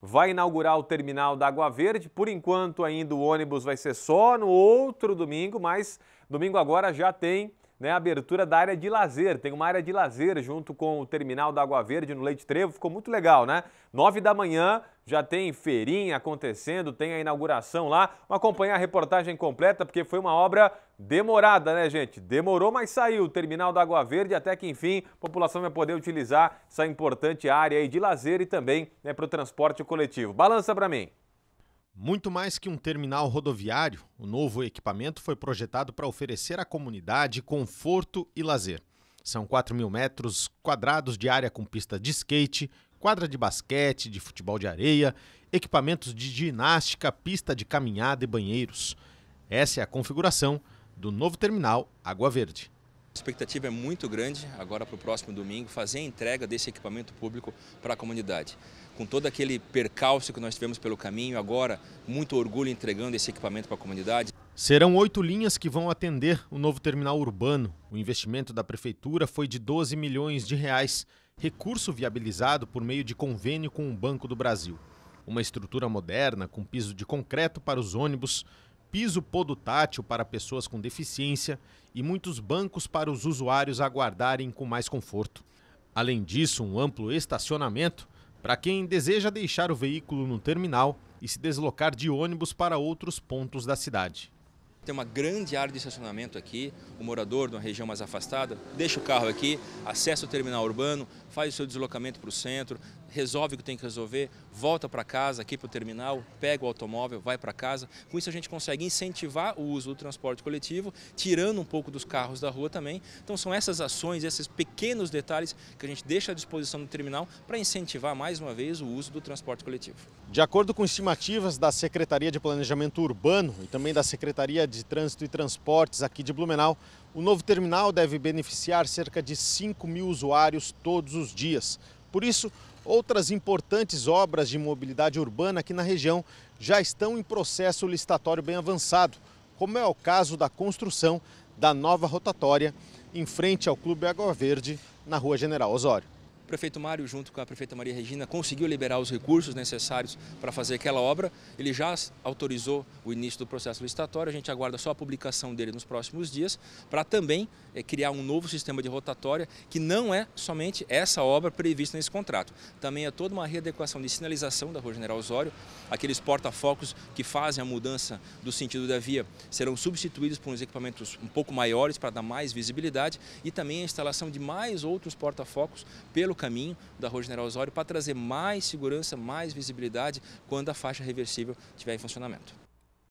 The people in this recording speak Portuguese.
vai inaugurar o terminal da Água Verde. Por enquanto, ainda o ônibus vai ser só no outro domingo, mas domingo agora já tem né, abertura da área de lazer. Tem uma área de lazer junto com o terminal da Água Verde no Leite Trevo. Ficou muito legal, né? Nove da manhã já tem feirinha acontecendo, tem a inauguração lá. Vamos acompanhar a reportagem completa, porque foi uma obra demorada, né, gente? Demorou, mas saiu. Terminal da Água Verde, até que enfim, a população vai poder utilizar essa importante área aí de lazer e também né, para o transporte coletivo. Balança para mim. Muito mais que um terminal rodoviário, o novo equipamento foi projetado para oferecer à comunidade conforto e lazer. São 4 mil metros quadrados de área com pista de skate, quadra de basquete, de futebol de areia, equipamentos de ginástica, pista de caminhada e banheiros. Essa é a configuração do novo terminal Água Verde. A expectativa é muito grande agora para o próximo domingo fazer a entrega desse equipamento público para a comunidade. Com todo aquele percalço que nós tivemos pelo caminho, agora muito orgulho entregando esse equipamento para a comunidade. Serão oito linhas que vão atender o novo terminal urbano. O investimento da prefeitura foi de 12 milhões de reais, recurso viabilizado por meio de convênio com o Banco do Brasil. Uma estrutura moderna com piso de concreto para os ônibus, piso podotátil para pessoas com deficiência e muitos bancos para os usuários aguardarem com mais conforto. Além disso, um amplo estacionamento para quem deseja deixar o veículo no terminal e se deslocar de ônibus para outros pontos da cidade. Tem uma grande área de estacionamento aqui. O morador de uma região mais afastada deixa o carro aqui, acessa o terminal urbano, faz o seu deslocamento para o centro, resolve o que tem que resolver, volta para casa, aqui para o terminal, pega o automóvel, vai para casa. Com isso a gente consegue incentivar o uso do transporte coletivo, tirando um pouco dos carros da rua também. Então são essas ações, esses pequenos detalhes que a gente deixa à disposição do terminal para incentivar mais uma vez o uso do transporte coletivo. De acordo com estimativas da Secretaria de Planejamento Urbano e também da Secretaria de Trânsito e Transportes aqui de Blumenau, o novo terminal deve beneficiar cerca de 5 mil usuários todos os dias. Por isso, outras importantes obras de mobilidade urbana aqui na região já estão em processo licitatório bem avançado, como é o caso da construção da nova rotatória em frente ao Clube Água Verde, na Rua General Osório. O prefeito Mário, junto com a prefeita Maria Regina, conseguiu liberar os recursos necessários para fazer aquela obra. Ele já autorizou o início do processo licitatório, a gente aguarda só a publicação dele nos próximos dias, para também é, criar um novo sistema de rotatória, que não é somente essa obra prevista nesse contrato. Também é toda uma readequação de sinalização da Rua General Osório, aqueles porta-focos que fazem a mudança do sentido da via serão substituídos por uns equipamentos um pouco maiores para dar mais visibilidade e também a instalação de mais outros porta-focos pelo caminho da Rua General Osório para trazer mais segurança, mais visibilidade quando a faixa reversível estiver em funcionamento.